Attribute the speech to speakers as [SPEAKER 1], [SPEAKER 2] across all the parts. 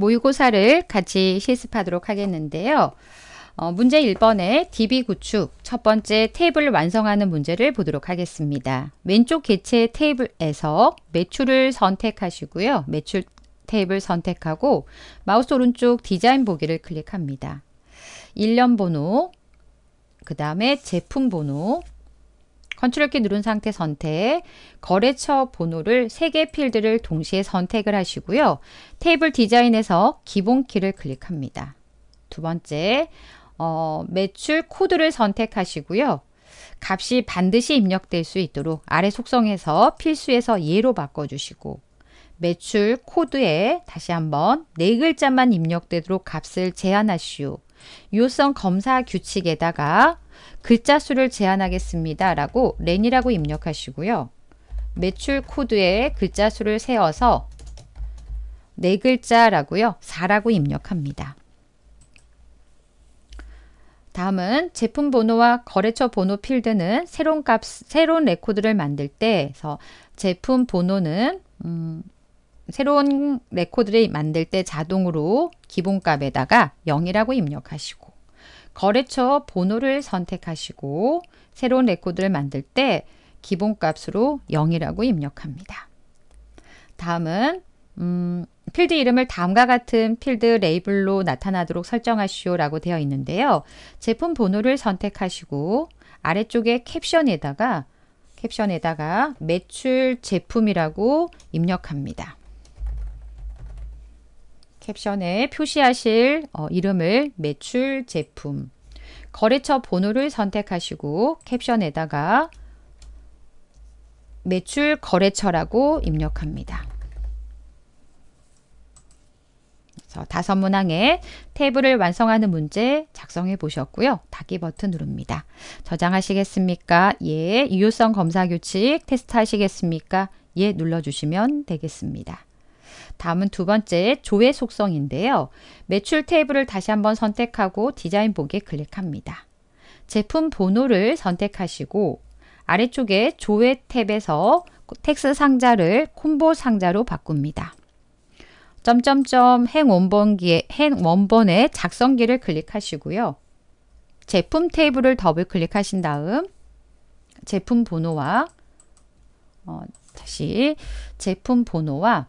[SPEAKER 1] 모의고사를 같이 실습하도록 하겠는데요. 어, 문제 1번에 DB 구축 첫 번째 테이블을 완성하는 문제를 보도록 하겠습니다. 왼쪽 개체 테이블에서 매출을 선택하시고요. 매출 테이블 선택하고 마우스 오른쪽 디자인 보기를 클릭합니다. 1년 번호, 그 다음에 제품 번호, 컨트롤 키 누른 상태 선택, 거래처 번호를 3개 필드를 동시에 선택을 하시고요. 테이블 디자인에서 기본 키를 클릭합니다. 두 번째, 어, 매출 코드를 선택하시고요. 값이 반드시 입력될 수 있도록 아래 속성에서 필수에서 예로 바꿔주시고 매출 코드에 다시 한번 네 글자만 입력되도록 값을 제한하시오. 요성 검사 규칙에다가 글자 수를 제한하겠습니다. 라고 렌이라고 입력하시고요. 매출 코드에 글자 수를 세어서 네 글자라고요. 4라고 입력합니다. 다음은 제품 번호와 거래처 번호 필드는 새로운 값, 새로운 레코드를 만들 때, 에서 제품 번호는 음, 새로운 레코드를 만들 때 자동으로 기본값에다가 0이라고 입력하시고 거래처 번호를 선택하시고 새로운 레코드를 만들 때 기본값으로 0이라고 입력합니다. 다음은 음, 필드 이름을 다음과 같은 필드 레이블로 나타나도록 설정하시오 라고 되어 있는데요. 제품 번호를 선택하시고 아래쪽에 캡션에다가 캡션에다가 매출 제품이라고 입력합니다. 캡션에 표시하실 어, 이름을 매출 제품 거래처 번호를 선택하시고 캡션에다가 매출 거래처라고 입력합니다. 그래서 다섯 문항의 테이블을 완성하는 문제 작성해 보셨고요. 닫기 버튼 누릅니다. 저장하시겠습니까? 예. 유효성 검사 규칙 테스트 하시겠습니까? 예 눌러주시면 되겠습니다. 다음은 두 번째 조회 속성인데요. 매출 테이블을 다시 한번 선택하고 디자인 보기에 클릭합니다. 제품 번호를 선택하시고 아래쪽에 조회 탭에서 텍스 상자를 콤보 상자로 바꿉니다. 점점점 행원본기에 행원본의 작성기를 클릭하시고요. 제품 테이블을 더블 클릭하신 다음 제품 번호와 어, 다시 제품 번호와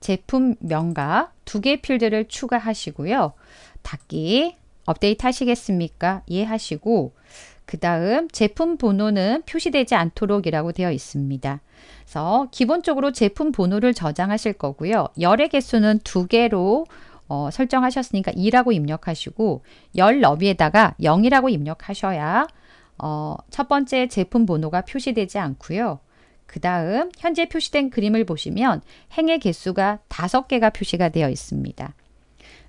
[SPEAKER 1] 제품 명과두 개 필드를 추가하시고요. 닫기 업데이트 하시겠습니까? 예 하시고 그 다음 제품 번호는 표시되지 않도록 이라고 되어 있습니다. 그래서 기본적으로 제품 번호를 저장하실 거고요. 열의 개수는 두 개로 어, 설정하셨으니까 2라고 입력하시고 열 너비에다가 0이라고 입력하셔야 어, 첫 번째 제품 번호가 표시되지 않고요. 그 다음 현재 표시된 그림을 보시면 행의 개수가 5 개가 표시가 되어 있습니다.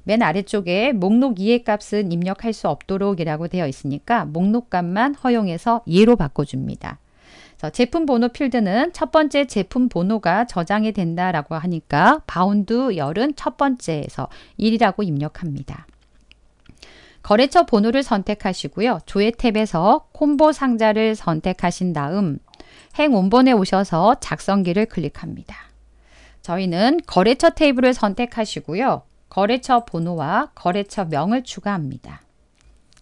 [SPEAKER 1] 맨 아래쪽에 목록 이해 값은 입력할 수 없도록 이라고 되어 있으니까 목록값만 허용해서 예로 바꿔줍니다. 제품 번호 필드는 첫 번째 제품 번호가 저장이 된다라고 하니까 바운드 열은 첫 번째에서 1이라고 입력합니다. 거래처 번호를 선택하시고요. 조회 탭에서 콤보 상자를 선택하신 다음 행 원본에 오셔서 작성기를 클릭합니다. 저희는 거래처 테이블을 선택하시고요. 거래처 번호와 거래처 명을 추가합니다.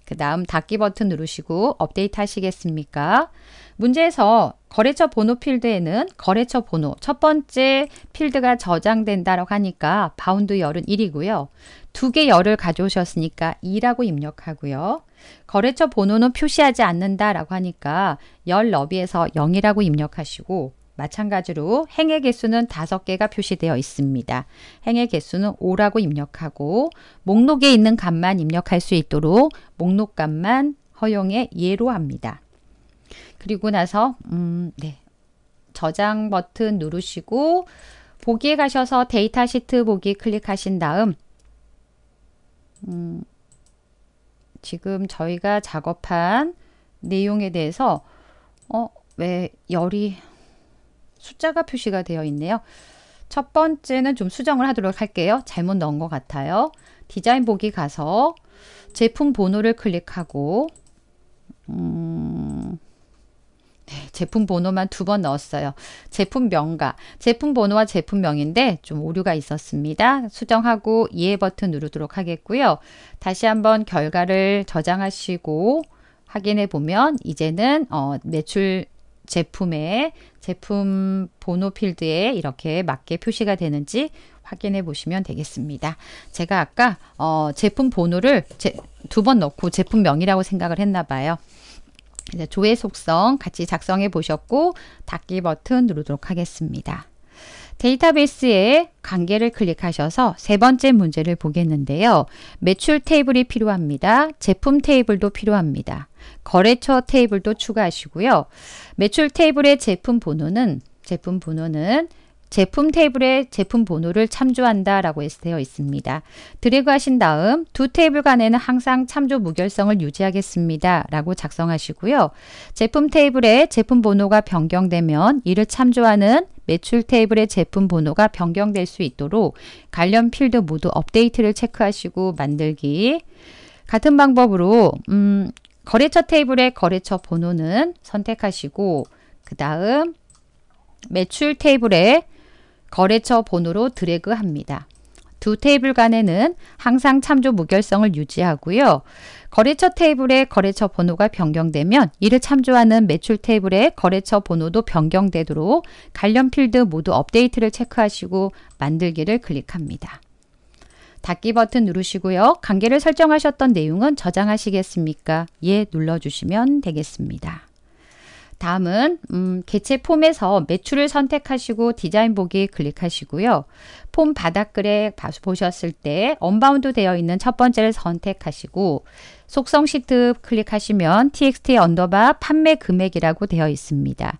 [SPEAKER 1] 그 다음 닫기 버튼 누르시고 업데이트 하시겠습니까? 문제에서 거래처 번호 필드에는 거래처 번호 첫 번째 필드가 저장된다라고 하니까 바운드 열은 1이고요. 두 개 열을 가져오셨으니까 2라고 입력하고요. 거래처 번호는 표시하지 않는다라고 하니까 열 너비에서 0이라고 입력하시고 마찬가지로 행의 개수는 5개가 표시되어 있습니다. 행의 개수는 5라고 입력하고 목록에 있는 값만 입력할 수 있도록 목록 값만 허용의 예로 합니다. 그리고 나서 음, 네. 저장 버튼 누르시고 보기에 가셔서 데이터 시트 보기 클릭하신 다음 음, 지금 저희가 작업한 내용에 대해서 어, 왜 열이 숫자가 표시가 되어 있네요. 첫 번째는 좀 수정을 하도록 할게요. 잘못 넣은 것 같아요. 디자인 보기 가서 제품 번호를 클릭하고 음, 제품 번호만 두 번 넣었어요. 제품 명과 제품 번호와 제품명인데 좀 오류가 있었습니다. 수정하고 이해 버튼 누르도록 하겠고요. 다시 한번 결과를 저장하시고 확인해 보면 이제는 어, 매출 제품의 제품 번호 필드에 이렇게 맞게 표시가 되는지 확인해 보시면 되겠습니다. 제가 아까 어, 제품 번호를 두 번 넣고 제품명이라고 생각을 했나 봐요. 이제 조회 속성 같이 작성해 보셨고 닫기 버튼 누르도록 하겠습니다. 데이터베이스에 관계를 클릭하셔서 세 번째 문제를 보겠는데요. 매출 테이블이 필요합니다. 제품 테이블도 필요합니다. 거래처 테이블도 추가하시고요. 매출 테이블의 제품 번호는 제품 번호는 제품 테이블에 제품 번호를 참조한다 라고 되어 있습니다. 드래그 하신 다음 두 테이블 간에는 항상 참조 무결성을 유지하겠습니다 라고 작성하시고요. 제품 테이블에 제품 번호가 변경되면 이를 참조하는 매출 테이블의 제품 번호가 변경될 수 있도록 관련 필드 모두 업데이트를 체크하시고 만들기 같은 방법으로 음, 거래처 테이블의 거래처 번호는 선택하시고 그 다음 매출 테이블에 거래처 번호로 드래그합니다. 두 테이블 간에는 항상 참조 무결성을 유지하고요. 거래처 테이블의 거래처 번호가 변경되면 이를 참조하는 매출 테이블의 거래처 번호도 변경되도록 관련 필드 모두 업데이트를 체크하시고 만들기를 클릭합니다. 닫기 버튼 누르시고요. 관계를 설정하셨던 내용은 저장하시겠습니까? 예 눌러주시면 되겠습니다. 다음은 음, 개체 폼에서 매출을 선택하시고 디자인 보기 클릭하시고요. 폼 바닥글에 보셨을 때 언바운드 되어 있는 첫 번째를 선택하시고 속성 시트 클릭하시면 txt 언더바 판매 금액이라고 되어 있습니다.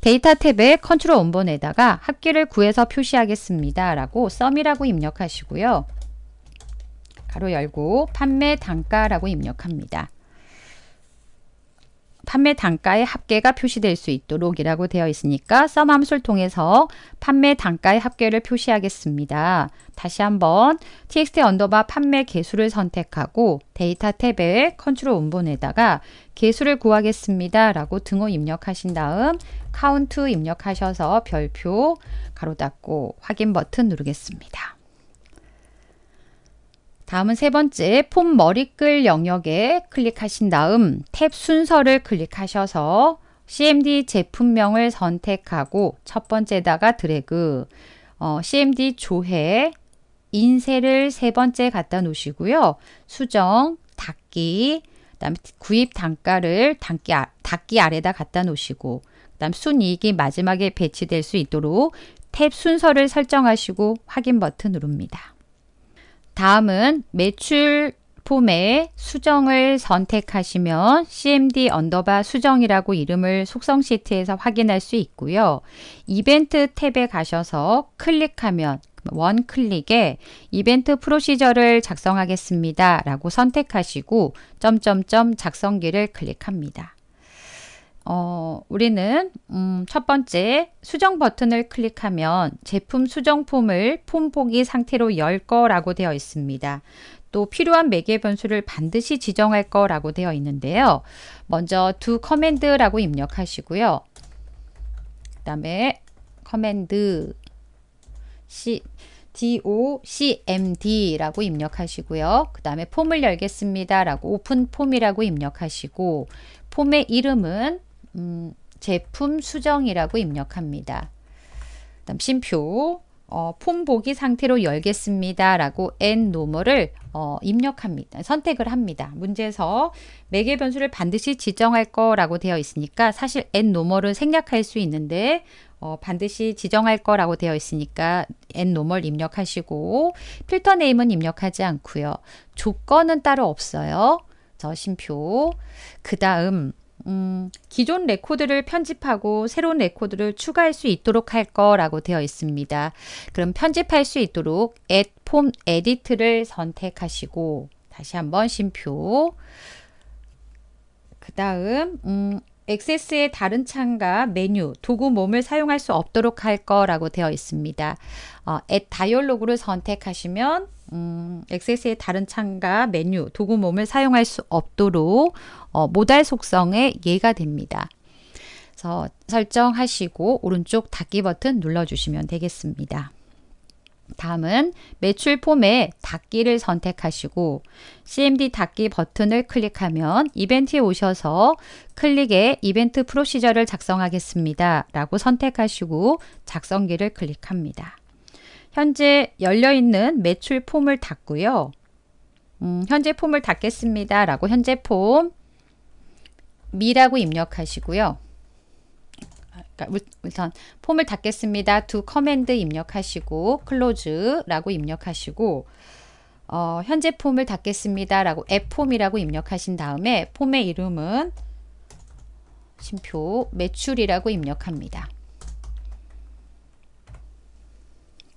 [SPEAKER 1] 데이터 탭에 컨트롤 원본에다가 합기를 구해서 표시하겠습니다. 라고 썸이라고 입력하시고요. 가로 열고 판매 단가라고 입력합니다. 판매 단가의 합계가 표시될 수 있도록이라고 되어 있으니까 썸 함수를 통해서 판매 단가의 합계를 표시하겠습니다. 다시 한번 txt 언더바 판매 개수를 선택하고 데이터 탭에 컨트롤 원본에다가 개수를 구하겠습니다. 라고 등호 입력하신 다음 카운트 입력하셔서 별표 가로 닫고 확인 버튼 누르겠습니다. 다음은 세 번째 폼 머리글 영역에 클릭하신 다음 탭 순서를 클릭하셔서 CMD 제품명을 선택하고 첫 번째다가 에 드래그 어, CMD 조회 인쇄를 세 번째 갖다 놓으시고요. 수정, 닫기, 그다음 구입 단가를 단기 아, 닫기 아래다 갖다 놓으시고 그다음 순이익이 마지막에 배치될 수 있도록 탭 순서를 설정하시고 확인 버튼 누릅니다. 다음은 매출 폼의 수정을 선택하시면 CMD 언더바 수정이라고 이름을 속성 시트에서 확인할 수 있고요. 이벤트 탭에 가셔서 클릭하면 원 클릭에 이벤트 프로시저를 작성하겠습니다. 라고 선택하시고 점점점 작성기를 클릭합니다. 어, 우리는 음, 첫 번째 수정 버튼을 클릭하면 제품 수정 폼을 폼포기 상태로 열 거라고 되어 있습니다. 또 필요한 매개 변수를 반드시 지정할 거라고 되어 있는데요. 먼저 두 커맨드라고 입력하시고요. 그 다음에 커맨드 C docmd라고 입력하시고요. 그 다음에 폼을 열겠습니다. 라고 오픈 폼이라고 입력하시고 폼의 이름은 음, 제품 수정이라고 입력합니다. 다음 심표 어, 폼 보기 상태로 열겠습니다. 라고 n 노멀을 어, 입력합니다. 선택을 합니다. 문제에서 매개 변수를 반드시 지정할 거라고 되어 있으니까 사실 n 노멀을 생략할 수 있는데 어, 반드시 지정할 거라고 되어 있으니까 n 노멀 입력하시고 필터 네임은 입력하지 않고요. 조건은 따로 없어요. 저 심표. 그 다음 음, 기존 레코드를 편집하고 새로운 레코드를 추가할 수 있도록 할 거라고 되어 있습니다. 그럼 편집할 수 있도록 add 폼 에디트를 선택하시고 다시 한번 심표 그 다음 음, 액세스의 다른 창과 메뉴, 도구 몸을 사용할 수 없도록 할 거라고 되어 있습니다. 어, add 다이얼로그를 선택하시면 음, 세스의 다른 창과 메뉴, 도구 몸을 사용할 수 없도록 어, 모달 속성의 예가 됩니다. 그래서 설정하시고 오른쪽 닫기 버튼 눌러주시면 되겠습니다. 다음은 매출 폼에 닫기를 선택하시고 CMD 닫기 버튼을 클릭하면 이벤트에 오셔서 클릭에 이벤트 프로시저를 작성하겠습니다. 라고 선택하시고 작성기를 클릭합니다. 현재 열려있는 매출 폼을 닫고요. 음, 현재 폼을 닫겠습니다. 라고 현재 폼 미라고 입력하시고요. 그러니까 우선 폼을 닫겠습니다. 두 커맨드 입력하시고 클로즈라고 입력하시고 어, 현재 폼을 닫겠습니다라고 앱폼이라고 입력하신 다음에 폼의 이름은 심표 매출이라고 입력합니다.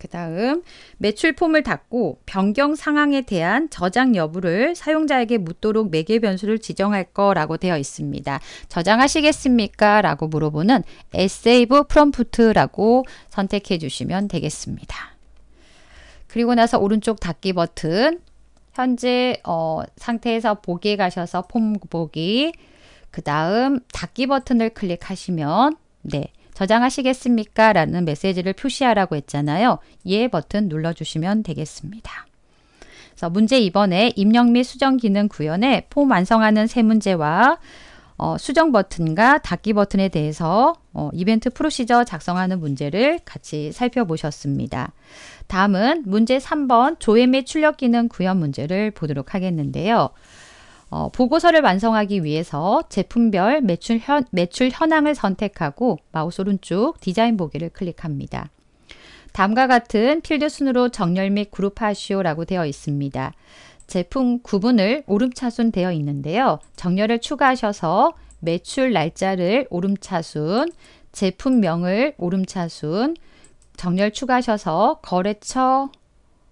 [SPEAKER 1] 그 다음 매출 폼을 닫고 변경 상황에 대한 저장 여부를 사용자에게 묻도록 매개 변수를 지정할 거라고 되어 있습니다. 저장하시겠습니까? 라고 물어보는 save 프롬프트라고 선택해 주시면 되겠습니다. 그리고 나서 오른쪽 닫기 버튼 현재 어, 상태에서 보기에 가셔서 폼 보기 그 다음 닫기 버튼을 클릭하시면 네 저장하시겠습니까? 라는 메시지를 표시하라고 했잖아요. 예 버튼 눌러주시면 되겠습니다. 그래서 문제 2번에 입력 및 수정 기능 구현에 폼 완성하는 세 문제와 어, 수정 버튼과 닫기 버튼에 대해서 어, 이벤트 프로시저 작성하는 문제를 같이 살펴보셨습니다. 다음은 문제 3번 조회 및 출력 기능 구현 문제를 보도록 하겠는데요. 어, 보고서를 완성하기 위해서 제품별 매출, 현, 매출 현황을 선택하고 마우스 오른쪽 디자인 보기를 클릭합니다. 다음과 같은 필드 순으로 정렬 및 그룹하시오라고 되어 있습니다. 제품 구분을 오름차순 되어 있는데요. 정렬을 추가하셔서 매출 날짜를 오름차순, 제품명을 오름차순, 정렬 추가하셔서 거래처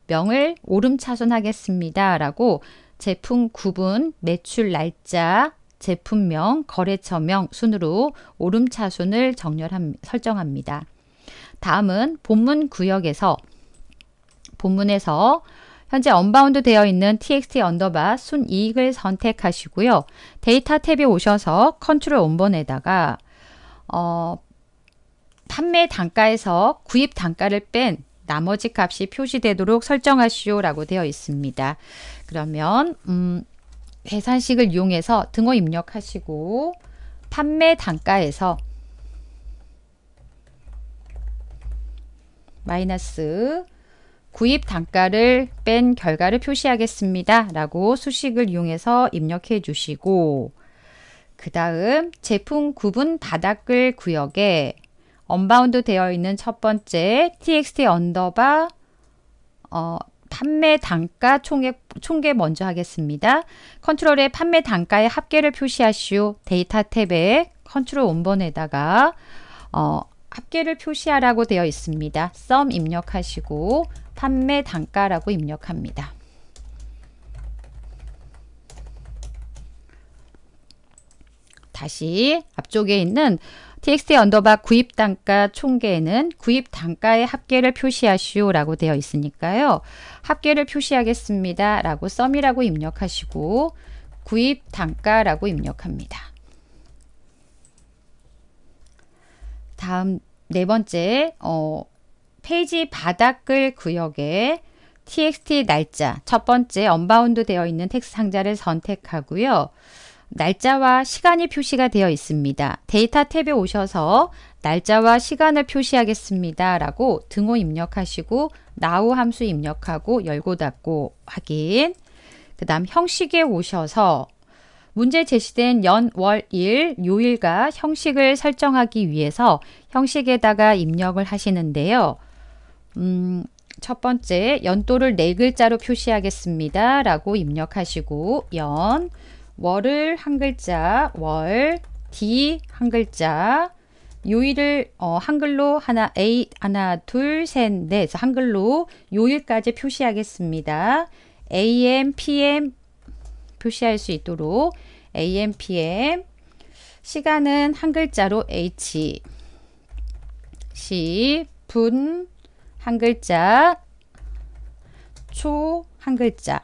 [SPEAKER 1] 명을 오름차순 하겠습니다. 라고 제품 구분, 매출 날짜, 제품명, 거래처명 순으로 오름차순을 정렬함, 설정합니다. 다음은 본문 구역에서 본문에서 현재 언바운드 되어 있는 txt 언더바 순이익을 선택하시고요. 데이터 탭에 오셔서 컨트롤 원본에다가 어, 판매 단가에서 구입 단가를 뺀 나머지 값이 표시되도록 설정하시오 라고 되어 있습니다. 그러면 음, 계산식을 이용해서 등호 입력하시고 판매 단가에서 마이너스 구입 단가를 뺀 결과를 표시하겠습니다. 라고 수식을 이용해서 입력해 주시고 그 다음 제품 구분 바닥글 구역에 언바운드 되어 있는 첫 번째 txt 언더바 어, 판매 단가 총액, 총계 먼저 하겠습니다. 컨트롤의 판매 단가의 합계를 표시하시오. 데이터 탭에 컨트롤 원번에다가 어, 합계를 표시하라고 되어 있습니다. 썸 입력하시고 판매 단가라고 입력합니다. 다시 앞쪽에 있는 txt 언더바 구입 단가 총계에는 구입 단가의 합계를 표시하시오라고 되어 있으니까요. 합계를 표시하겠습니다라고 썸이라고 입력하시고 구입 단가라고 입력합니다. 다음 네 번째 어, 페이지 바닥글 구역에 txt 날짜 첫 번째 언바운드 되어 있는 텍스트 상자를 선택하고요. 날짜와 시간이 표시가 되어 있습니다. 데이터 탭에 오셔서 날짜와 시간을 표시하겠습니다. 라고 등호 입력하시고 now 함수 입력하고 열고 닫고 확인 그 다음 형식에 오셔서 문제 제시된 연, 월, 일, 요일과 형식을 설정하기 위해서 형식에다가 입력을 하시는데요. 음, 첫 번째 연도를 네 글자로 표시하겠습니다. 라고 입력하시고 연, 월을 한 글자, 월, 디 한 글자, 요일을 어, 한글로 하나, 에이, 하나, 둘, 셋, 넷 한글로 요일까지 표시하겠습니다. AM, PM 표시할 수 있도록 AM, PM 시간은 한 글자로 H 시, 분, 한 글자 초, 한 글자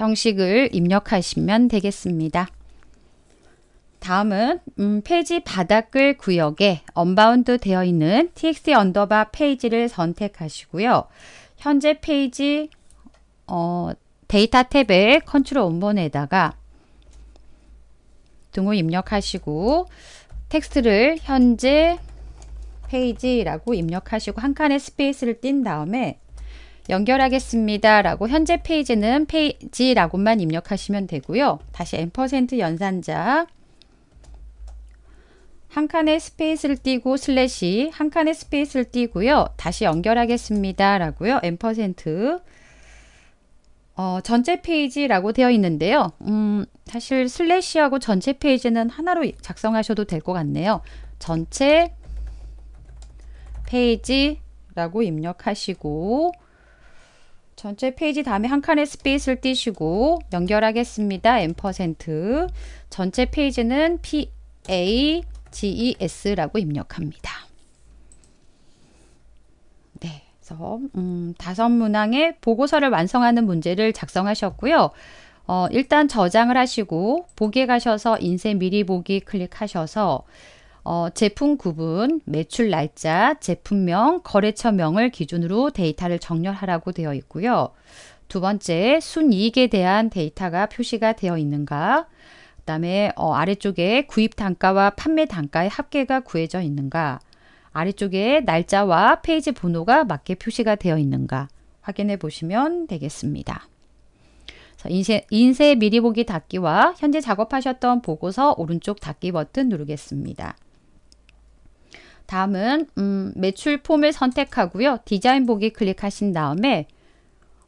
[SPEAKER 1] 형식을 입력하시면 되겠습니다. 다음은 음, 페이지 바닥글 구역에 언바운드 되어 있는 txt 언더바 페이지를 선택하시고요. 현재 페이지 어, 데이터 탭에 컨트롤 원본에다가 등호 입력하시고 텍스트를 현재 페이지라고 입력하시고 한 칸의 스페이스를 띈 다음에 연결하겠습니다. 라고 현재 페이지는 페이지라고만 입력하시면 되고요. 다시 n% 연산자 한칸의 스페이스를 띄고 슬래시 한칸의 스페이스를 띄고요. 다시 연결하겠습니다. 라고요. n% 어, 전체 페이지라고 되어 있는데요. 음, 사실 슬래시하고 전체 페이지는 하나로 작성하셔도 될 것 같네요. 전체 페이지라고 입력하시고 전체 페이지 다음에 한 칸의 스페이스를 띄시고 연결하겠습니다. 앰퍼센트 전체 페이지는 PA GES라고 입력합니다. 네, 그래서 음, 다섯 문항의 보고서를 완성하는 문제를 작성하셨고요. 어, 일단 저장을 하시고 보기에 가셔서 인쇄 미리 보기 클릭하셔서 어, 제품 구분, 매출 날짜, 제품명, 거래처명을 기준으로 데이터를 정렬하라고 되어 있고요. 두 번째, 순이익에 대한 데이터가 표시가 되어 있는가? 그 다음에 어, 아래쪽에 구입 단가와 판매 단가의 합계가 구해져 있는가? 아래쪽에 날짜와 페이지 번호가 맞게 표시가 되어 있는가? 확인해 보시면 되겠습니다. 인쇄, 인쇄 미리 보기 닫기와 현재 작업하셨던 보고서 오른쪽 닫기 버튼 누르겠습니다. 다음은 음, 매출 폼을 선택하고요. 디자인 보기 클릭하신 다음에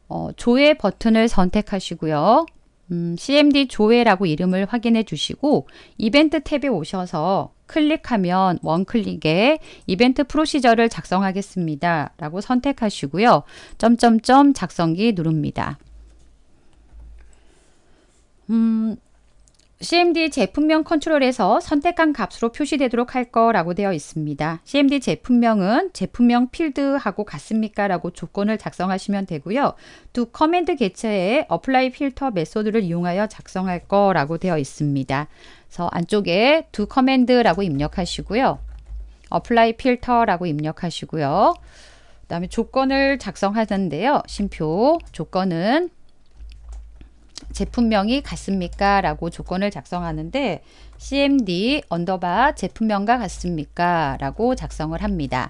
[SPEAKER 1] 어, 조회 버튼을 선택하시고요. 음, CMD 조회라고 이름을 확인해 주시고 이벤트 탭에 오셔서 클릭하면 원클릭에 이벤트 프로시저를 작성하겠습니다. 라고 선택하시고요. 점점점 작성기 누릅니다. 음, CMD 제품명 컨트롤에서 선택한 값으로 표시되도록 할 거라고 되어 있습니다. CMD 제품명은 제품명 필드하고 같습니까? 라고 조건을 작성하시면 되고요. 두 커맨드 개체에 apply 필터 메소드를 이용하여 작성할 거라고 되어 있습니다. 그래서 안쪽에 두 커맨드라고 입력하시고요. apply 필터라고 입력하시고요. 그 다음에 조건을 작성하는데요. 심표 조건은 제품명이 같습니까? 라고 조건을 작성하는데 cmd 언더바 제품명과 같습니까? 라고 작성을 합니다.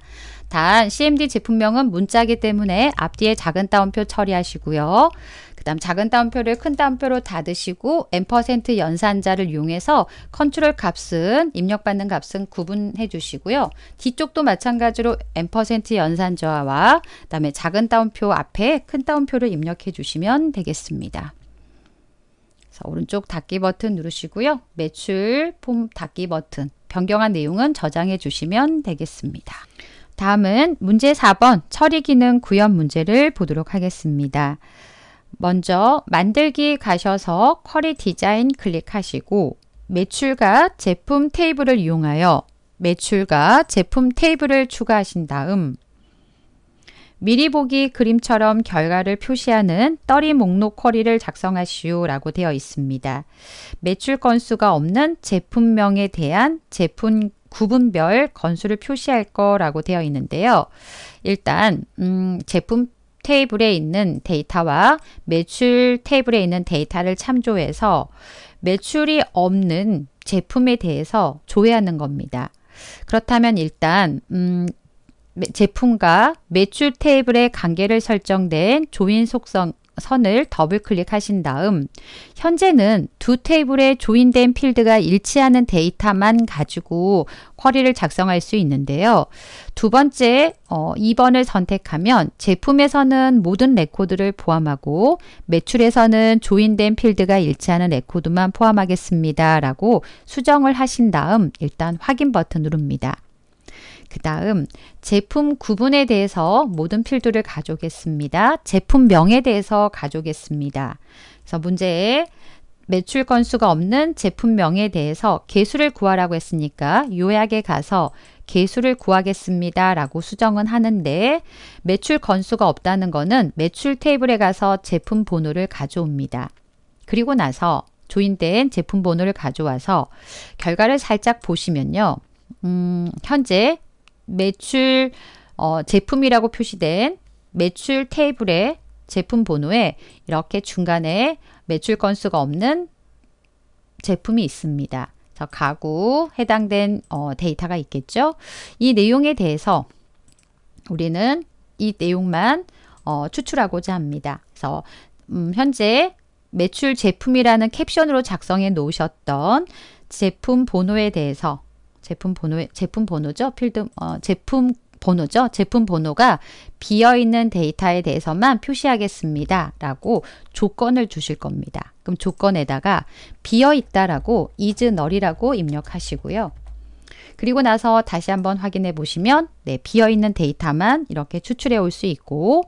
[SPEAKER 1] 단 cmd 제품명은 문자기 때문에 앞뒤에 작은 따옴표 처리하시고요. 그 다음 작은 따옴표를 큰 따옴표로 닫으시고 n% 연산자를 이용해서 컨트롤 값은 입력받는 값은 구분해 주시고요. 뒤쪽도 마찬가지로 n% 연산자와 그 다음에 작은 따옴표 앞에 큰 따옴표를 입력해 주시면 되겠습니다. 오른쪽 닫기 버튼 누르시고요. 매출 폼 닫기 버튼 변경한 내용은 저장해 주시면 되겠습니다. 다음은 문제 4번 처리 기능 구현 문제를 보도록 하겠습니다. 먼저 만들기 가셔서 쿼리 디자인 클릭하시고 매출과 제품 테이블을 이용하여 매출과 제품 테이블을 추가하신 다음 미리 보기 그림처럼 결과를 표시하는 떨이 목록 쿼리를 작성하시오라고 되어 있습니다. 매출 건수가 없는 제품명에 대한 제품 구분별 건수를 표시할 거라고 되어 있는데요. 일단 음, 제품 테이블에 있는 데이터와 매출 테이블에 있는 데이터를 참조해서 매출이 없는 제품에 대해서 조회하는 겁니다. 그렇다면 일단 음, 제품과 매출 테이블의 관계를 설정된 조인 속성 선을 더블 클릭하신 다음 현재는 두 테이블에 조인된 필드가 일치하는 데이터만 가지고 쿼리를 작성할 수 있는데요. 두 번째 어, 2번을 선택하면 제품에서는 모든 레코드를 포함하고 매출에서는 조인된 필드가 일치하는 레코드만 포함하겠습니다. 라고 수정을 하신 다음 일단 확인 버튼 누릅니다. 그 다음 제품 구분에 대해서 모든 필드를 가져오겠습니다. 제품명에 대해서 가져오겠습니다. 그래서 문제에 매출 건수가 없는 제품명에 대해서 개수를 구하라고 했으니까 요약에 가서 개수를 구하겠습니다 라고 수정은 하는데 매출 건수가 없다는 거는 매출 테이블에 가서 제품 번호를 가져옵니다. 그리고 나서 조인된 제품 번호를 가져와서 결과를 살짝 보시면요. 음, 현재 매출 어, 제품이라고 표시된 매출 테이블의 제품 번호에 이렇게 중간에 매출 건수가 없는 제품이 있습니다. 저 가구 해당된 어, 데이터가 있겠죠. 이 내용에 대해서 우리는 이 내용만 어, 추출하고자 합니다. 그래서 음, 현재 매출 제품이라는 캡션으로 작성해 놓으셨던 제품 번호에 대해서 제품 번호 제품 번호죠. 필드 어, 제품 번호죠. 제품 번호가 비어있는 데이터에 대해서만 표시하겠습니다. 라고 조건을 주실 겁니다. 그럼 조건에다가 비어있다라고 is null이라고 입력하시고요. 그리고 나서 다시 한번 확인해 보시면 네, 비어있는 데이터만 이렇게 추출해 올 수 있고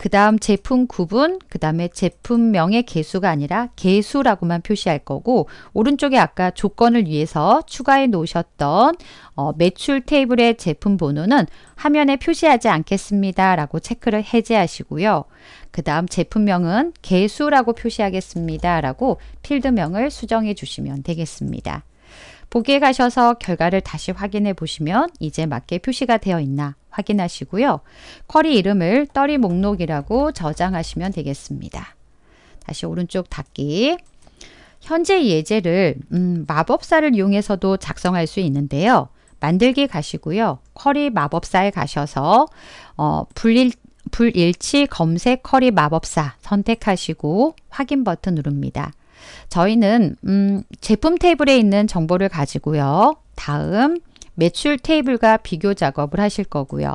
[SPEAKER 1] 그 다음 제품 구분, 그 다음에 제품명의 개수가 아니라 개수라고만 표시할 거고 오른쪽에 아까 조건을 위해서 추가해 놓으셨던 어, 매출 테이블의 제품 번호는 화면에 표시하지 않겠습니다. 라고 체크를 해제하시고요. 그 다음 제품명은 개수라고 표시하겠습니다. 라고 필드명을 수정해 주시면 되겠습니다. 보기에 가셔서 결과를 다시 확인해 보시면 이제 맞게 표시가 되어 있나 확인하시고요. 쿼리 이름을 떨이 목록이라고 저장하시면 되겠습니다. 다시 오른쪽 닫기. 현재 예제를 음, 마법사를 이용해서도 작성할 수 있는데요. 만들기 가시고요. 쿼리 마법사에 가셔서 어, 불일, 불일치 검색 쿼리 마법사 선택하시고 확인 버튼 누릅니다. 저희는 음, 제품 테이블에 있는 정보를 가지고요. 다음 매출 테이블과 비교 작업을 하실 거고요.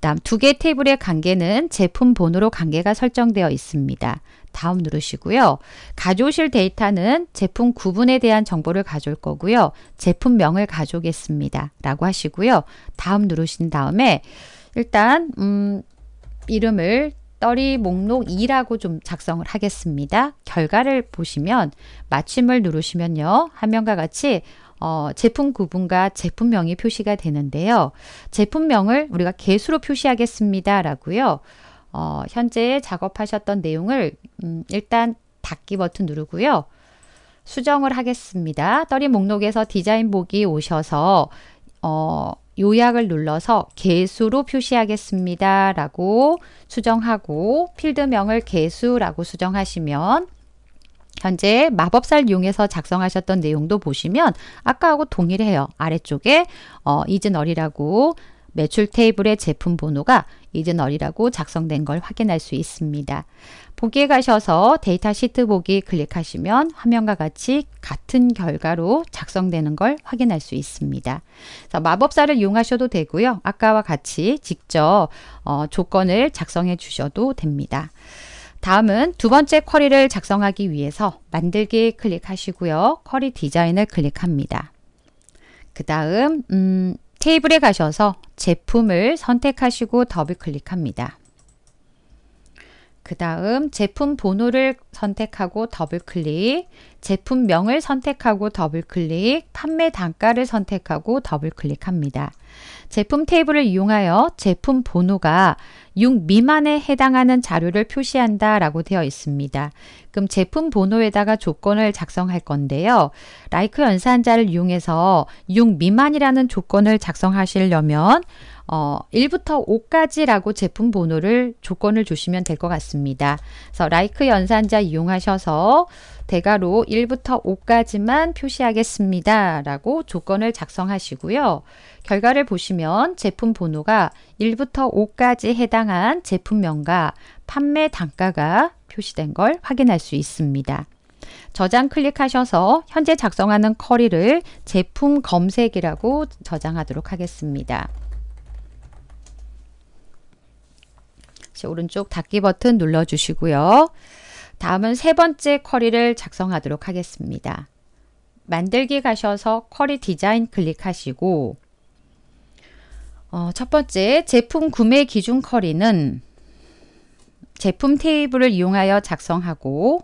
[SPEAKER 1] 다음 두 개 테이블의 관계는 제품 번호로 관계가 설정되어 있습니다. 다음 누르시고요. 가져오실 데이터는 제품 구분에 대한 정보를 가져올 거고요. 제품명을 가져오겠습니다. 라고 하시고요. 다음 누르신 다음에 일단 음, 이름을 떨이 목록 2라고 좀 작성을 하겠습니다. 결과를 보시면 마침을 누르시면요. 화면과 같이 어, 제품 구분과 제품명이 표시가 되는데요. 제품명을 우리가 개수로 표시하겠습니다. 라고요. 어, 현재 작업하셨던 내용을 음, 일단 닫기 버튼 누르고요. 수정을 하겠습니다. 떨이 목록에서 디자인 보기 오셔서 어, 요약을 눌러서 개수로 표시하겠습니다. 라고 수정하고 필드명을 개수라고 수정하시면 현재 마법사를 이용해서 작성하셨던 내용도 보시면 아까하고 동일해요. 아래쪽에 어, 이즈널이라고 매출 테이블의 제품 번호가 이즈널이라고 작성된 걸 확인할 수 있습니다. 보기에 가셔서 데이터 시트 보기 클릭하시면 화면과 같이 같은 결과로 작성되는 걸 확인할 수 있습니다. 마법사를 이용하셔도 되고요. 아까와 같이 직접 어, 조건을 작성해 주셔도 됩니다. 다음은 두 번째 쿼리를 작성하기 위해서 만들기 클릭하시고요. 쿼리 디자인을 클릭합니다. 그 다음 음, 테이블에 가셔서 제품을 선택하시고 더블 클릭합니다. 그 다음 제품 번호를 선택하고 더블 클릭, 제품명을 선택하고 더블 클릭, 판매 단가를 선택하고 더블 클릭합니다. 제품 테이블을 이용하여 제품 번호가 6 미만에 해당하는 자료를 표시한다 라고 되어 있습니다. 그럼 제품 번호에다가 조건을 작성할 건데요. 라이크 연산자를 이용해서 6 미만이라는 조건을 작성하시려면 어, 1부터 5까지라고 제품 번호를 조건을 주시면 될 것 같습니다. 그래서 라이크 연산자 이용하셔서 대괄호 1부터 5까지만 표시하겠습니다. 라고 조건을 작성하시고요. 결과를 보시면 제품 번호가 1부터 5까지 해당한 제품명과 판매 단가가 표시된 걸 확인할 수 있습니다. 저장 클릭하셔서 현재 작성하는 커리를 제품 검색이라고 저장하도록 하겠습니다. 다시 오른쪽 닫기 버튼 눌러주시고요. 다음은 세 번째 쿼리를 작성하도록 하겠습니다. 만들기 가셔서 쿼리 디자인 클릭하시고 어, 첫 번째 제품 구매 기준 쿼리는 제품 테이블을 이용하여 작성하고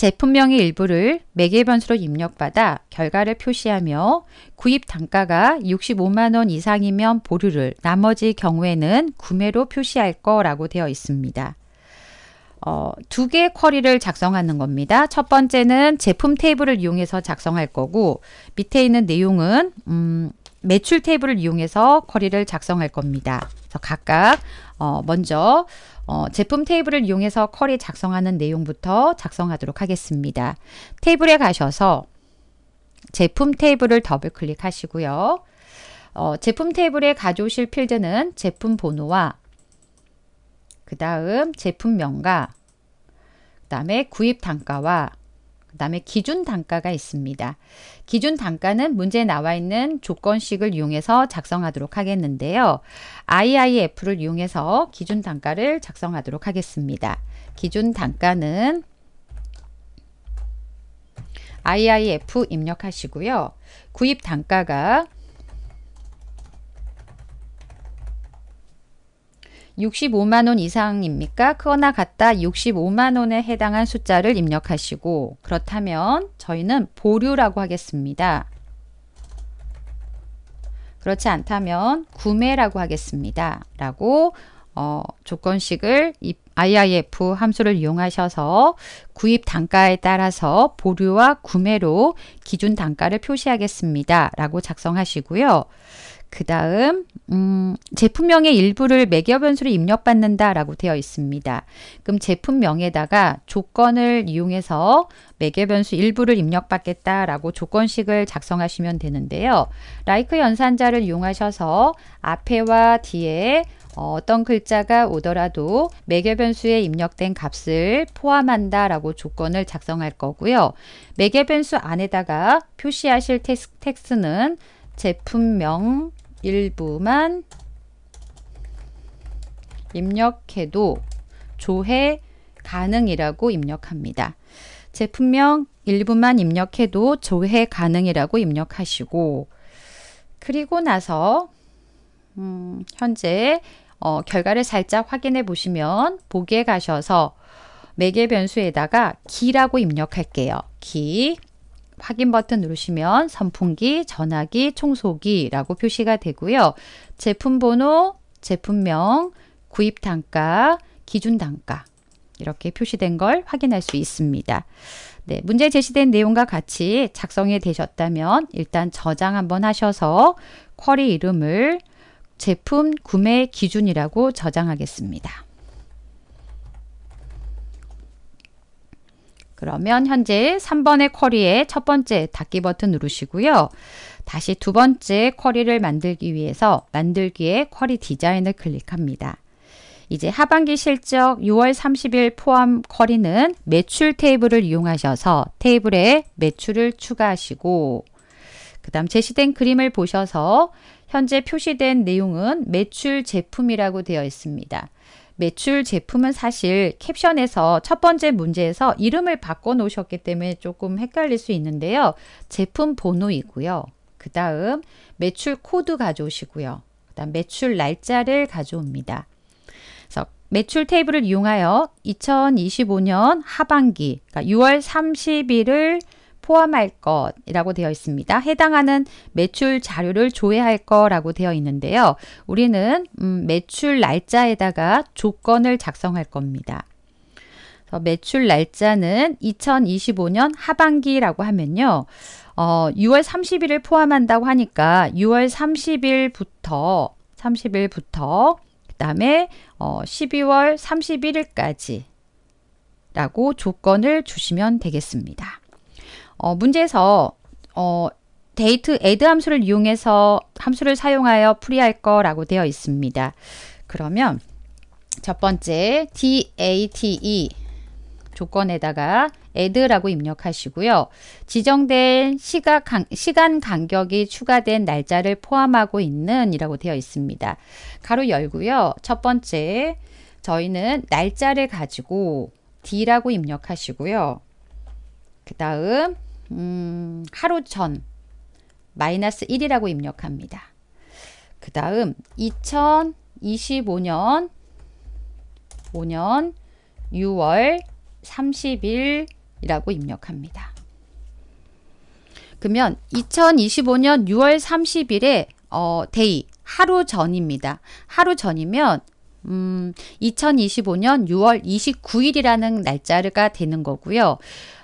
[SPEAKER 1] 제품명의 일부를 매개변수로 입력받아 결과를 표시하며 구입 단가가 65만원 이상이면 보류를 나머지 경우에는 구매로 표시할 거라고 되어 있습니다. 어, 두 개의 쿼리를 작성하는 겁니다. 첫 번째는 제품 테이블을 이용해서 작성할 거고 밑에 있는 내용은 음, 매출 테이블을 이용해서 쿼리를 작성할 겁니다. 그래서 각각 어, 먼저 어, 제품 테이블을 이용해서 쿼리 작성하는 내용부터 작성하도록 하겠습니다. 테이블에 가셔서 제품 테이블을 더블 클릭하시고요. 어, 제품 테이블에 가져오실 필드는 제품 번호와 그 다음 제품명과 그 다음에 구입 단가와 그 다음에 기준 단가가 있습니다. 기준 단가는 문제에 나와 있는 조건식을 이용해서 작성하도록 하겠는데요. IIF를 이용해서 기준 단가를 작성하도록 하겠습니다. 기준 단가는 IIF 입력하시고요. 구입 단가가 65만원 이상입니까? 크거나 같다 65만원에 해당한 숫자를 입력하시고 그렇다면 저희는 보류라고 하겠습니다. 그렇지 않다면 구매라고 하겠습니다. 라고 어, 조건식을 IIF 함수를 이용하셔서 구입 단가에 따라서 보류와 구매로 기준 단가를 표시하겠습니다. 라고 작성하시고요. 그 다음 음, 제품명의 일부를 매개 변수로 입력받는다 라고 되어 있습니다. 그럼 제품명에다가 조건을 이용해서 매개 변수 일부를 입력받겠다 라고 조건식을 작성하시면 되는데요. 라이크 연산자를 이용하셔서 앞에와 뒤에 어, 어떤 글자가 오더라도 매개 변수에 입력된 값을 포함한다 라고 조건을 작성할 거고요. 매개 변수 안에다가 표시하실 텍스트는 제품명 일부만 입력해도 조회 가능이라고 입력합니다. 제품명 일부만 입력해도 조회 가능이라고 입력하시고 그리고 나서 음, 현재 어, 결과를 살짝 확인해 보시면 보기에 가셔서 매개 변수에다가 기라고 입력할게요. 기 확인 버튼 누르시면 선풍기, 전화기, 청소기라고 표시가 되고요. 제품 번호, 제품명, 구입 단가, 기준 단가 이렇게 표시된 걸 확인할 수 있습니다. 네, 문제 제시된 내용과 같이 작성이 되셨다면 일단 저장 한번 하셔서 쿼리 이름을 제품 구매 기준이라고 저장하겠습니다. 그러면 현재 3번의 쿼리에 첫 번째 닫기 버튼 누르시고요. 다시 두 번째 쿼리를 만들기 위해서 만들기에 쿼리 디자인을 클릭합니다. 이제 하반기 실적 6월 30일 포함 쿼리는 매출 테이블을 이용하셔서 테이블에 매출을 추가하시고 그 다음 제시된 그림을 보셔서 현재 표시된 내용은 매출 제품이라고 되어 있습니다. 매출 제품은 사실 캡션에서 첫 번째 문제에서 이름을 바꿔 놓으셨기 때문에 조금 헷갈릴 수 있는데요. 제품 번호이고요. 그 다음 매출 코드 가져오시고요. 그 다음 매출 날짜를 가져옵니다. 그래서 매출 테이블을 이용하여 2025년 하반기, 그러니까 6월 30일을 포함할 것이라고 되어 있습니다. 해당하는 매출 자료를 조회할 거라고 되어 있는데요. 우리는 음, 매출 날짜에다가 조건을 작성할 겁니다. 매출 날짜는 2025년 하반기라고 하면요. 어, 6월 30일을 포함한다고 하니까 6월 30일부터 30일부터 그다음에 어, 12월 31일까지 라고 조건을 주시면 되겠습니다. 어, 문제에서 어, 데이트 add 함수를 이용해서 함수를 사용하여 풀이할 거라고 되어 있습니다. 그러면 첫 번째 date 조건에다가 add라고 입력하시고요. 지정된 시각, 강, 시간 간격이 추가된 날짜를 포함하고 있는 이라고 되어 있습니다. 가로 열고요. 첫 번째 저희는 날짜를 가지고 d라고 입력하시고요. 그 다음 음, 하루 전 마이너스 1이라고 입력합니다. 그 다음 2025년 5년 6월 30일이라고 입력합니다. 그러면 2025년 6월 30일에 어, 데이 하루 전입니다. 하루 전이면 음, 2025년 6월 29일이라는 날짜가 되는 거고요.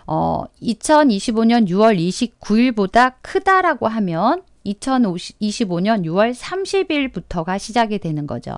[SPEAKER 1] 어, 2025년 6월 29일보다 크다라고 하면 2025년 6월 30일부터가 시작이 되는 거죠.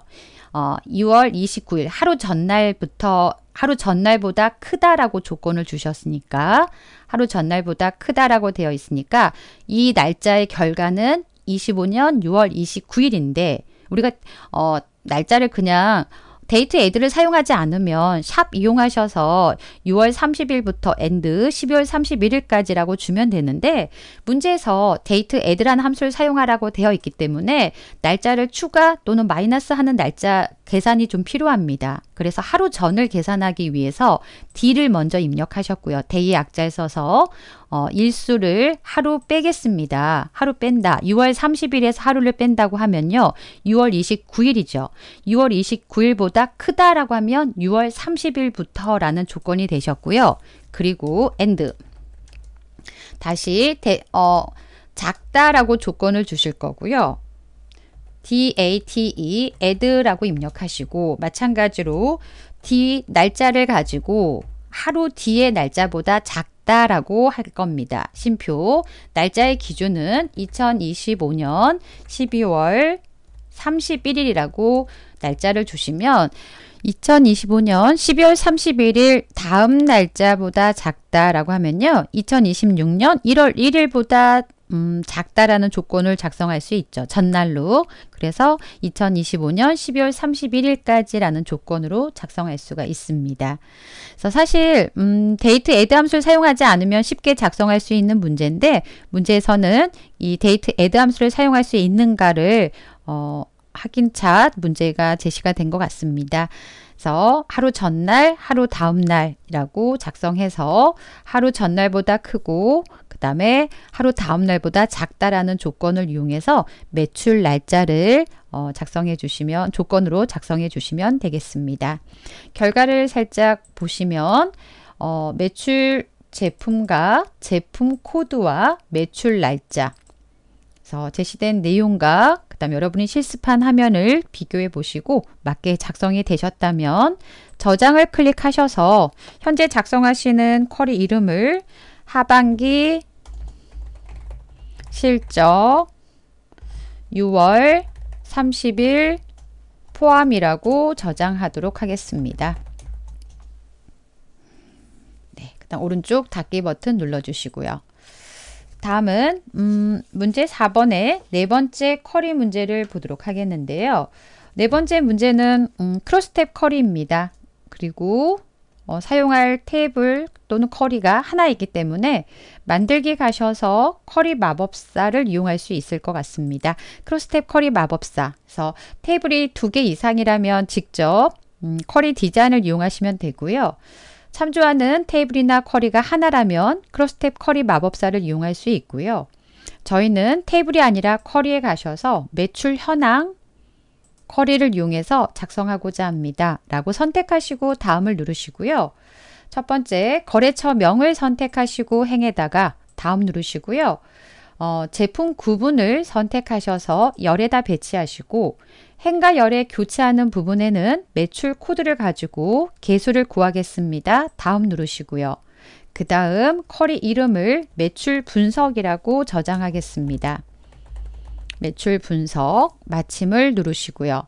[SPEAKER 1] 어, 6월 29일 하루 전날부터 하루 전날보다 크다라고 조건을 주셨으니까 하루 전날보다 크다라고 되어 있으니까 이 날짜의 결과는 25년 6월 29일인데 우리가 어 날짜를 그냥 데이트 애들을 사용하지 않으면 샵 이용하셔서 6월 30일부터 엔드 12월 31일까지라고 주면 되는데 문제에서 데이트 애들한 함수를 사용하라고 되어 있기 때문에 날짜를 추가 또는 마이너스 하는 날짜 계산이 좀 필요합니다. 그래서 하루 전을 계산하기 위해서 d를 먼저 입력하셨고요. d a 의 약자에 써서 어, 일수를 하루 빼겠습니다. 하루 뺀다. 6월 30일에서 하루를 뺀다고 하면요. 6월 29일이죠. 6월 29일보다 크다라고 하면 6월 30일부터라는 조건이 되셨고요. 그리고 end 다시 대, 어, 작다라고 조건을 주실 거고요. DATE add라고 입력하시고 마찬가지로 D 날짜를 가지고 하루 뒤의 날짜보다 작다라고 할 겁니다. 심표 날짜의 기준은 2025년 12월 31일이라고 날짜를 주시면 2025년 12월 31일 다음 날짜보다 작다라고 하면요. 2026년 1월 1일보다 음, 작다라는 조건을 작성할 수 있죠. 전날로. 그래서 2025년 12월 31일까지라는 조건으로 작성할 수가 있습니다. 그래서 사실 음, 데이트 애드 함수를 사용하지 않으면 쉽게 작성할 수 있는 문제인데 문제에서는 이 데이트 애드 함수를 사용할 수 있는가를 어, 확인차 문제가 제시가 된 것 같습니다. 그래서 하루 전날, 하루 다음 날이라고 작성해서 하루 전날보다 크고 그 다음에 하루 다음 날보다 작다라는 조건을 이용해서 매출 날짜를 어, 작성해 주시면 조건으로 작성해 주시면 되겠습니다. 결과를 살짝 보시면 어, 매출 제품과 제품 코드와 매출 날짜 그래서 제시된 내용과 그 다음 여러분이 실습한 화면을 비교해 보시고 맞게 작성이 되셨다면 저장을 클릭하셔서 현재 작성하시는 쿼리 이름을 하반기 실적 6월 30일 포함이라고 저장하도록 하겠습니다. 네, 그다음 오른쪽 닫기 버튼 눌러주시고요. 다음은 음, 문제 4번의 네 번째 커리 문제를 보도록 하겠는데요. 네 번째 문제는 음, 크로스텝 커리입니다. 그리고 어, 사용할 테이블 또는 커리가 하나 있기 때문에 만들기 가셔서 커리 마법사를 이용할 수 있을 것 같습니다. 크로스탭 커리 마법사. 그래서 테이블이 두 개 이상이라면 직접 음, 커리 디자인을 이용하시면 되고요. 참조하는 테이블이나 커리가 하나라면 크로스탭 커리 마법사를 이용할 수 있고요. 저희는 테이블이 아니라 커리에 가셔서 매출 현황 쿼리를 이용해서 작성하고자 합니다. 라고 선택하시고 다음을 누르시고요. 첫 번째 거래처명을 선택하시고 행에다가 다음 누르시고요. 어, 제품 구분을 선택하셔서 열에다 배치하시고 행과 열에 교체하는 부분에는 매출 코드를 가지고 개수를 구하겠습니다. 다음 누르시고요. 그 다음 쿼리 이름을 매출 분석이라고 저장하겠습니다. 매출 분석 마침을 누르시고요.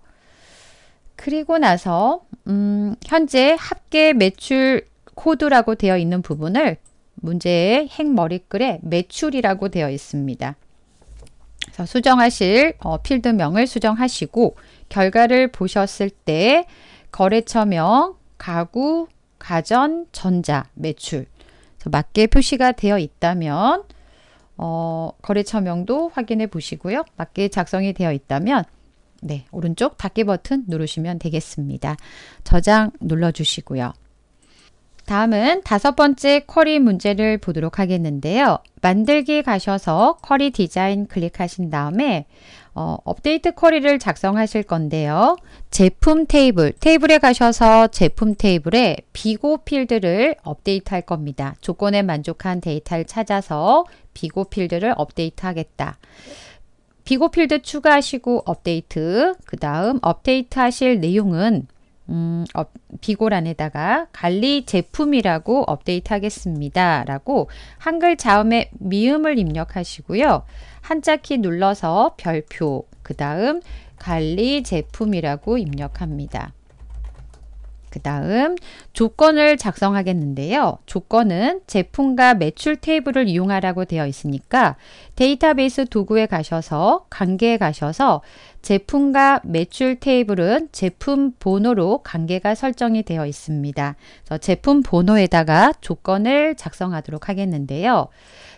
[SPEAKER 1] 그리고 나서 음, 현재 합계 매출 코드라고 되어 있는 부분을 문제의 핵 머리글에 매출이라고 되어 있습니다. 그래서 수정하실 어, 필드명을 수정하시고 결과를 보셨을 때 거래처명, 가구, 가전, 전자, 매출 맞게 표시가 되어 있다면 어, 거래처명도 확인해 보시고요. 맞게 작성이 되어 있다면 네, 오른쪽 닫기 버튼 누르시면 되겠습니다. 저장 눌러 주시고요. 다음은 다섯 번째 쿼리 문제를 보도록 하겠는데요. 만들기 가셔서 쿼리 디자인 클릭하신 다음에 어, 업데이트 쿼리를 작성하실 건데요. 제품 테이블, 테이블에 가셔서 제품 테이블에 비고 필드를 업데이트 할 겁니다. 조건에 만족한 데이터를 찾아서 비고 필드를 업데이트 하겠다. 비고 필드 추가하시고 업데이트, 그 다음 업데이트 하실 내용은 음, 어, 비고란에다가 관리 제품이라고 업데이트 하겠습니다. 라고 한글 자음의 미음을 입력하시고요. 한자키 눌러서 별표, 그 다음 관리 제품이라고 입력합니다. 그 다음 조건을 작성하겠는데요. 조건은 제품과 매출 테이블을 이용하라고 되어 있으니까 데이터베이스 도구에 가셔서 관계에 가셔서 제품과 매출 테이블은 제품 번호로 관계가 설정이 되어 있습니다. 그래서 제품 번호에다가 조건을 작성하도록 하겠는데요.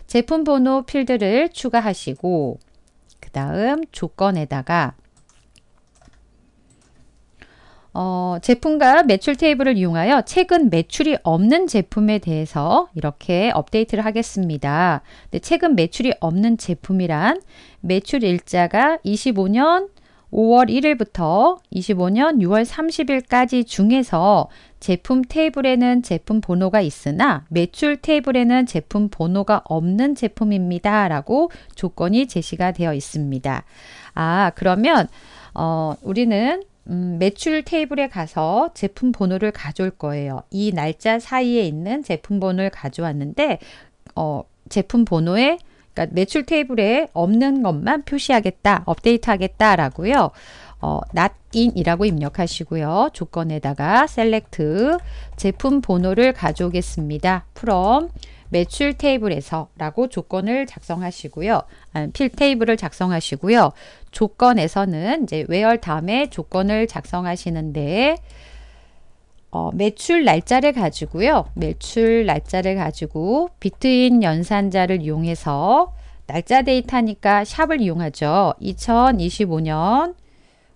[SPEAKER 1] 제품 번호 필드를 추가하시고 그 다음 조건에다가 어, 제품과 매출 테이블을 이용하여 최근 매출이 없는 제품에 대해서 이렇게 업데이트를 하겠습니다. 근데 최근 매출이 없는 제품이란 매출 일자가 25년 5월 1일부터 25년 6월 30일까지 중에서 제품 테이블에는 제품 번호가 있으나 매출 테이블에는 제품 번호가 없는 제품입니다. 라고 조건이 제시가 되어 있습니다. 아, 그러면, 어, 우리는 음, 매출 테이블에 가서 제품 번호를 가져올 거예요. 이 날짜 사이에 있는 제품 번호를 가져왔는데 어, 제품 번호에 그러니까 매출 테이블에 없는 것만 표시하겠다, 업데이트하겠다라고요. 어, not in이라고 입력하시고요. 조건에다가 select 제품 번호를 가져오겠습니다. from 매출 테이블에서라고 조건을 작성하시고요. 아, 필 테이블을 작성하시고요. 조건에서는 이제 외열 다음에 조건을 작성하시는데 어, 매출 날짜를 가지고요. 매출 날짜를 가지고 비트인 연산자를 이용해서 날짜 데이터니까 샵을 이용하죠. 2025년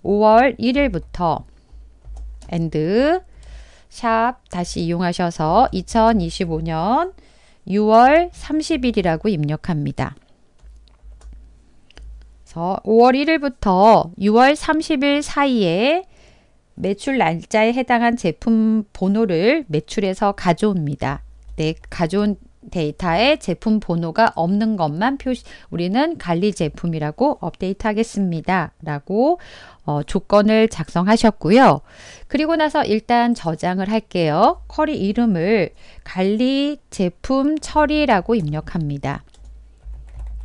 [SPEAKER 1] 5월 1일부터 엔드 샵 다시 이용하셔서 2025년 6월 30일이라고 입력합니다. 그래서 5월 1일부터 6월 30일 사이에 매출 날짜에 해당한 제품 번호를 매출에서 가져옵니다. 네, 가져온 데이터에 제품 번호가 없는 것만 표시 우리는 관리 제품이라고 업데이트 하겠습니다. 라고 어, 조건을 작성하셨고요. 그리고 나서 일단 저장을 할게요. 쿼리 이름을 관리 제품 처리라고 입력합니다.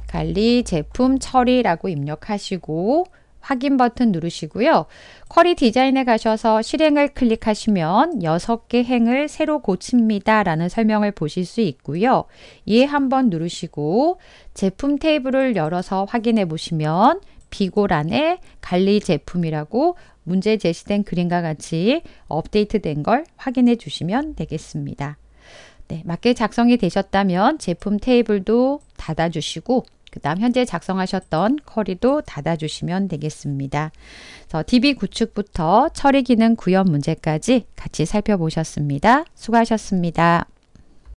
[SPEAKER 1] 관리 제품 처리라고 입력하시고 확인 버튼 누르시고요. 쿼리 디자인에 가셔서 실행을 클릭하시면 6개 행을 새로 고칩니다. 라는 설명을 보실 수 있고요. 예 한번 누르시고 제품 테이블을 열어서 확인해 보시면 비고란에 관리 제품이라고 문제 제시된 그림과 같이 업데이트된 걸 확인해 주시면 되겠습니다. 네, 맞게 작성이 되셨다면 제품 테이블도 닫아주시고 그 다음 현재 작성하셨던 커리도 닫아주시면 되겠습니다. 그래서 DB 구축부터 처리 기능 구현 문제까지 같이 살펴보셨습니다. 수고하셨습니다.